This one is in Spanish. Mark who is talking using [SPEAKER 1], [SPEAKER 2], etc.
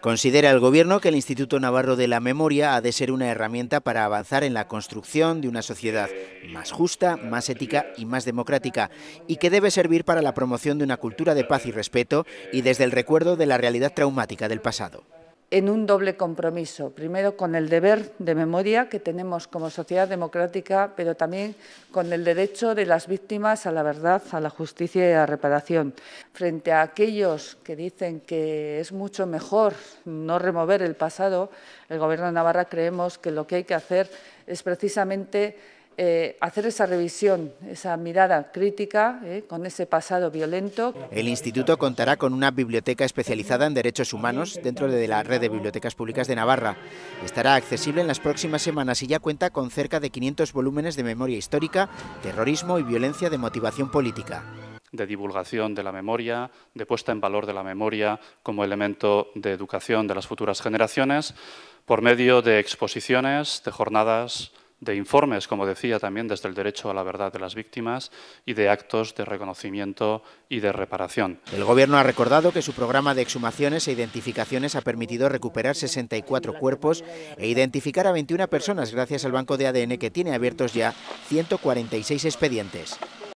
[SPEAKER 1] Considera el Gobierno que el Instituto Navarro de la Memoria ha de ser una herramienta para avanzar en la construcción de una sociedad más justa, más ética y más democrática, y que debe servir para la promoción de una cultura de paz y respeto y desde el recuerdo de la realidad traumática del pasado
[SPEAKER 2] en un doble compromiso. Primero, con el deber de memoria que tenemos como sociedad democrática, pero también con el derecho de las víctimas a la verdad, a la justicia y a la reparación. Frente a aquellos que dicen que es mucho mejor no remover el pasado, el Gobierno de Navarra creemos que lo que hay que hacer es precisamente eh, hacer esa revisión, esa mirada crítica eh, con ese pasado violento.
[SPEAKER 1] El instituto contará con una biblioteca especializada en derechos humanos dentro de la red de bibliotecas públicas de Navarra. Estará accesible en las próximas semanas y ya cuenta con cerca de 500 volúmenes de memoria histórica, terrorismo y violencia de motivación
[SPEAKER 3] política de divulgación de la memoria, de puesta en valor de la memoria como elemento de educación de las futuras generaciones, por medio de exposiciones, de jornadas, de informes, como decía también, desde el derecho a la verdad de las víctimas y de actos de reconocimiento y de reparación. El Gobierno
[SPEAKER 1] ha recordado que su programa de exhumaciones e identificaciones ha permitido recuperar 64 cuerpos e identificar a 21 personas gracias al banco de ADN que tiene abiertos ya 146 expedientes.